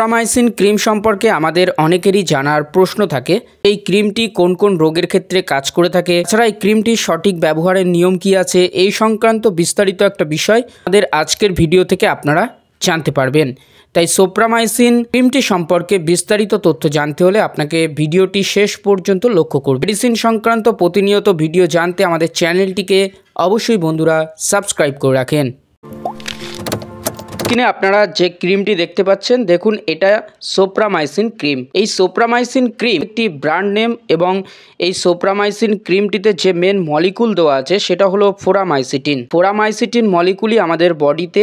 অ্যাপ্রামাইসিন cream সম্পর্কে আমাদের অনেকেরই জানার প্রশ্ন থাকে এই ক্রিমটি কোন কোন রোগের ক্ষেত্রে কাজ করে থাকে এছাড়া এই ক্রিমটির সঠিক ব্যবহারের নিয়ম কি আছে এই সংক্রান্ত বিস্তারিত একটা বিষয় আমাদের আজকের ভিডিও থেকে আপনারা জানতে পারবেন তাই সোপ্রামাইসিন ক্রিমটি সম্পর্কে বিস্তারিত তথ্য জানতে হলে আপনাকে ভিডিওটি শেষ পর্যন্ত লক্ষ্য করবে মেডিসিন সংক্রান্ত প্রতিনিয়ত ভিডিও জানতে আমাদের চ্যানেলটিকে অবশ্যই বন্ধুরা সাবস্ক্রাইব করে রাখেন স্ক্রিনে আপনারা যে ক্রিমটি দেখতে পাচ্ছেন দেখুন এটা সোপ্রামাইসিন ক্রিম এই সোপ্রামাইসিন ক্রিম একটি ব্র্যান্ড নেম এবং এই সোপ্রামাইসিন ক্রিমটিতে যে মেন মলিকুল দেওয়া আছে সেটা হলো ফোরামাইসিটিন ফোরামাইসিটিন মলিকুলই আমাদের বডিতে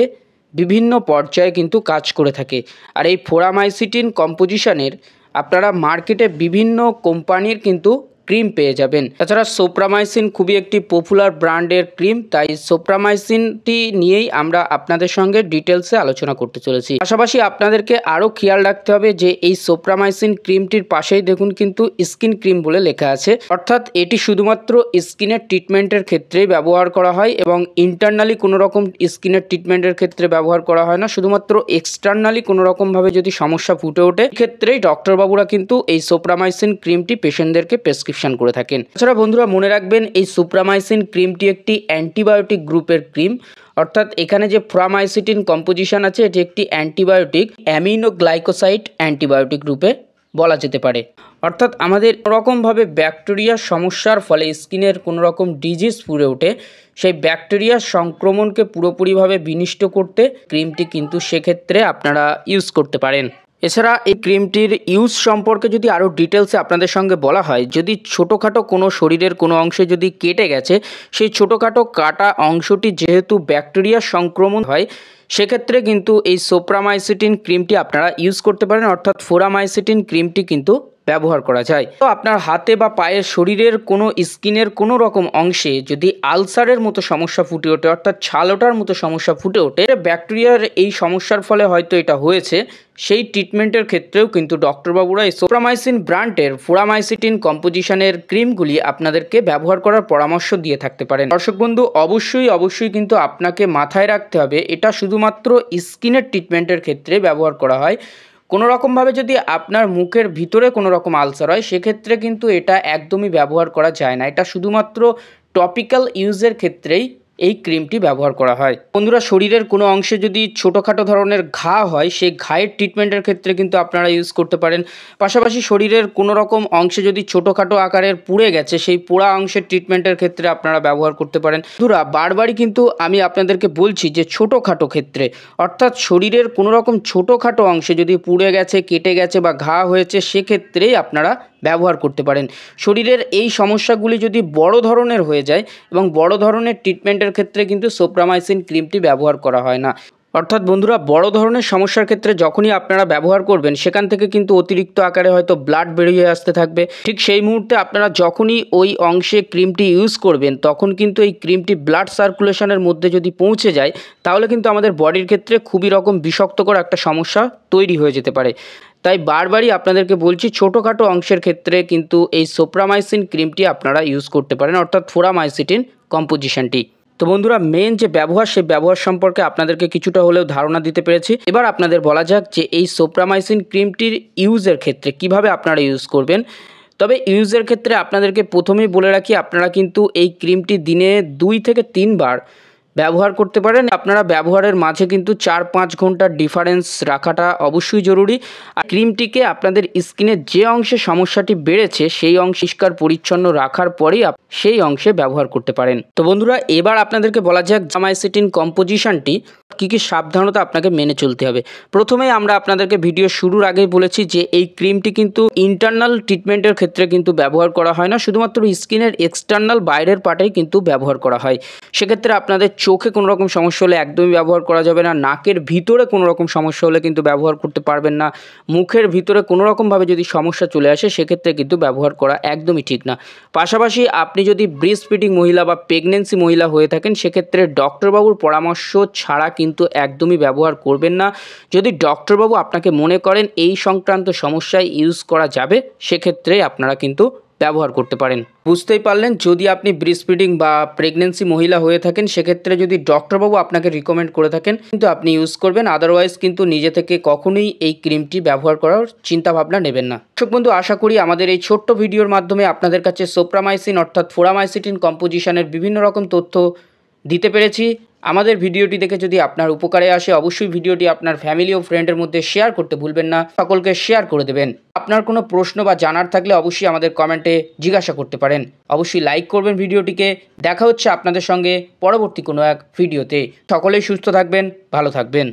বিভিন্ন পর্যায়ে কিন্তু কাজ করে থাকে আর এই ফোরামাইসিটিন কম্পোজিশনের আপনারা মার্কেটে বিভিন্ন কোম্পানির কিন্তু ক্রিম পেয়ে যাবেন তাছাড়া সোপ্রামাইসিন খুবই একটি পপুলার ব্র্যান্ডের ক্রিম তাই সোপ্রামাইসিনটি নিয়েই আমরা আপনাদের সঙ্গে ডিটেলসে আলোচনা করতে চলেছি পাশাপাশি আপনাদেরকে আরও খেয়াল রাখতে হবে যে এই সোপ্রামাইসিন ক্রিমটির পাশেই দেখুন কিন্তু স্কিন ক্রিম বলে লেখা আছে অর্থাৎ এটি শুধুমাত্র স্কিনের ট্রিটমেন্টের ক্ষেত্রেই ব্যবহার করা হয় এবং ইন্টারনালি কোনো রকম স্কিনের ট্রিটমেন্টের ক্ষেত্রে ব্যবহার করা হয় না শুধুমাত্র এক্সটার্নালি কোনো রকমভাবে যদি সমস্যা ফুটে ওঠে ক্ষেত্রেই ডক্টরবাবুরা কিন্তু এই সোপ্রামাইসিন ক্রিমটি পেশেন্টদেরকে প্রেসক্রিপ প্রেসক্রিপশান করে থাকেন তাছাড়া বন্ধুরা মনে রাখবেন এই সুপ্রামাইসিন ক্রিমটি একটি অ্যান্টিবায়োটিক গ্রুপের ক্রিম অর্থাৎ এখানে যে ফ্রামাইসিটিন কম্পোজিশন আছে এটি একটি অ্যান্টিবায়োটিক অ্যামিনো গ্লাইকোসাইট অ্যান্টিবায়োটিক রূপে বলা যেতে পারে অর্থাৎ আমাদের রকমভাবে ব্যাকটেরিয়া সমস্যার ফলে স্কিনের কোনো রকম ডিজিজ ফুরে ওঠে সেই ব্যাকটেরিয়া সংক্রমণকে পুরোপুরিভাবে বিনিষ্ট করতে ক্রিমটি কিন্তু সেক্ষেত্রে আপনারা ইউজ করতে পারেন এছাড়া এই ক্রিমটির ইউজ সম্পর্কে যদি আরও ডিটেলসে আপনাদের সঙ্গে বলা হয় যদি ছোটোখাটো কোনো শরীরের কোনো অংশে যদি কেটে গেছে সেই ছোটোখাটো কাটা অংশটি যেহেতু ব্যাকটেরিয়া সংক্রমণ হয় সেক্ষেত্রে কিন্তু এই সোপ্রামাইসিটিন ক্রিমটি আপনারা ইউজ করতে পারেন অর্থাৎ ফোরামাইসিটিন ক্রিমটি কিন্তু ব্যবহার করা যায় তো আপনার হাতে বা পায়ের শরীরের কোনো স্কিনের কোনো রকম অংশে যদি আলসারের মতো সমস্যা ফুটে ওঠে অর্থাৎ ছালোটার মতো সমস্যা ফুটে ওঠে ব্যাকটেরিয়ার এই সমস্যার ফলে হয়তো এটা হয়েছে সেই ট্রিটমেন্টের ক্ষেত্রেও কিন্তু ডক্টরবাবুরা এই সোপ্রামাইসিন ব্র্যান্ডের ফোরামাইসিটিন কম্পোজিশনের ক্রিমগুলি আপনাদেরকে ব্যবহার করার পরামর্শ দিয়ে থাকতে পারেন দর্শক বন্ধু অবশ্যই অবশ্যই কিন্তু আপনাকে মাথায় রাখতে হবে এটা শুধুমাত্র স্কিনের ট্রিটমেন্টের ক্ষেত্রে ব্যবহার করা হয় কোনো রকমভাবে যদি আপনার মুখের ভিতরে কোনো রকম আলসার হয় সেক্ষেত্রে কিন্তু এটা একদমই ব্যবহার করা যায় না এটা শুধুমাত্র টপিক্যাল ইউজের ক্ষেত্রেই এই ক্রিমটি ব্যবহার করা হয় বন্ধুরা শরীরের কোনো অংশে যদি ছোটোখাটো ধরনের ঘা হয় সেই ঘায়ের ট্রিটমেন্টের ক্ষেত্রে কিন্তু আপনারা ইউজ করতে পারেন পাশাপাশি শরীরের কোনো রকম অংশে যদি ছোটোখাটো আকারের পুড়ে গেছে সেই পোড়া অংশের ট্রিটমেন্টের ক্ষেত্রে আপনারা ব্যবহার করতে পারেন বন্ধুরা বারবারই কিন্তু আমি আপনাদেরকে বলছি যে ছোটোখাটো ক্ষেত্রে অর্থাৎ শরীরের কোনো রকম ছোটোখাটো অংশে যদি পুড়ে গেছে কেটে গেছে বা ঘা হয়েছে সেক্ষেত্রেই আপনারা ব্যবহার করতে পারেন শরীরের এই সমস্যাগুলি যদি বড় ধরনের হয়ে যায় এবং বড় ধরনের ট্রিটমেন্টের ক্ষেত্রে কিন্তু সোপ্রামাইসিন ক্রিমটি ব্যবহার করা হয় না অর্থাৎ বন্ধুরা বড় ধরনের সমস্যার ক্ষেত্রে যখনই আপনারা ব্যবহার করবেন সেখান থেকে কিন্তু অতিরিক্ত আকারে হয়তো ব্লাড বেরিয়ে আসতে থাকবে ঠিক সেই মুহূর্তে আপনারা যখনই ওই অংশে ক্রিমটি ইউজ করবেন তখন কিন্তু এই ক্রিমটি ব্লাড সার্কুলেশনের মধ্যে যদি পৌঁছে যায় তাহলে কিন্তু আমাদের বডির ক্ষেত্রে খুবই রকম বিষাক্তকর একটা সমস্যা তৈরি হয়ে যেতে পারে তাই বারবারই আপনাদেরকে বলছি ছোটোখাটো অংশের ক্ষেত্রে কিন্তু এই সোপ্রামাইসিন ক্রিমটি আপনারা ইউজ করতে পারেন অর্থাৎ ফোরামাইসিটিন কম্পোজিশনটি তো বন্ধুরা মেন যে ব্যবহার সেই ব্যবহার সম্পর্কে আপনাদেরকে কিছুটা হলেও ধারণা দিতে পেরেছি এবার আপনাদের বলা যাক যে এই সোপ্রামাইসিন ক্রিমটির ইউজের ক্ষেত্রে কিভাবে আপনারা ইউজ করবেন তবে ইউজের ক্ষেত্রে আপনাদেরকে প্রথমেই বলে রাখি আপনারা কিন্তু এই ক্রিমটি দিনে দুই থেকে তিনবার ব্যবহার করতে পারেন আপনারা ব্যবহারের মাঝে কিন্তু চার পাঁচ ঘন্টার ডিফারেন্স রাখাটা অবশ্যই জরুরি আর ক্রিমটিকে আপনাদের স্কিনের যে অংশে সমস্যাটি বেড়েছে সেই অংশ পরিষ্কার পরিচ্ছন্ন রাখার পরেই সেই অংশে ব্যবহার করতে পারেন তো বন্ধুরা এবার আপনাদেরকে বলা যাক জামাইসিটিন কম্পোজিশনটি কী কী সাবধানতা আপনাকে মেনে চলতে হবে প্রথমে আমরা আপনাদেরকে ভিডিও শুরুর আগেই বলেছি যে এই ক্রিমটি কিন্তু ইন্টারনাল ট্রিটমেন্টের ক্ষেত্রে কিন্তু ব্যবহার করা হয় না শুধুমাত্র স্কিনের এক্সটার্নাল বাইরের পার্টেই কিন্তু ব্যবহার করা হয় সেক্ষেত্রে আপনাদের চোখে কোনো রকম সমস্যা হলে একদমই ব্যবহার করা যাবে না নাকের ভিতরে কোনো রকম সমস্যা হলে কিন্তু ব্যবহার করতে পারবেন না মুখের ভিতরে কোনো রকমভাবে যদি সমস্যা চলে আসে সেক্ষেত্রে কিন্তু ব্যবহার করা একদমই ঠিক না পাশাপাশি আপনি যদি ব্রিস্পিডিং মহিলা বা প্রেগনেন্সি মহিলা হয়ে থাকেন সেক্ষেত্রে ডক্টরবাবুর পরামর্শ ছাড়া কিন্তু একদমই ব্যবহার করবেন না যদি ডক্টরবাবু আপনাকে মনে করেন এই সংক্রান্ত সমস্যায় ইউজ করা যাবে সেক্ষেত্রে আপনারা কিন্তু ব্যবহার করতে পারেন বুঝতেই পারলেন যদি আপনি ব্রিসফিডিং বা প্রেগনেন্সি মহিলা হয়ে থাকেন সেক্ষেত্রে যদি ডক্টরবাবু আপনাকে রিকমেন্ড করে থাকেন কিন্তু আপনি ইউজ করবেন আদারওয়াইজ কিন্তু নিজে থেকে কখনোই এই ক্রিমটি ব্যবহার করার চিন্তাভাবনা নেবেন না দর্শক বন্ধু আশা করি আমাদের এই ছোট্ট ভিডিওর মাধ্যমে আপনাদের কাছে সোপ্রামাইসিন অর্থাৎ ফোরামাইসিটিন কম্পোজিশনের বিভিন্ন রকম তথ্য দিতে পেরেছি আমাদের ভিডিওটি দেখে যদি আপনার উপকারে আসে অবশ্যই ভিডিওটি আপনার ফ্যামিলি ও ফ্রেন্ডের মধ্যে শেয়ার করতে ভুলবেন না সকলকে শেয়ার করে দেবেন আপনার কোনো প্রশ্ন বা জানার থাকলে অবশ্যই আমাদের কমেন্টে জিজ্ঞাসা করতে পারেন অবশ্যই লাইক করবেন ভিডিওটিকে দেখা হচ্ছে আপনাদের সঙ্গে পরবর্তী কোনো এক ভিডিওতে সকলেই সুস্থ থাকবেন ভালো থাকবেন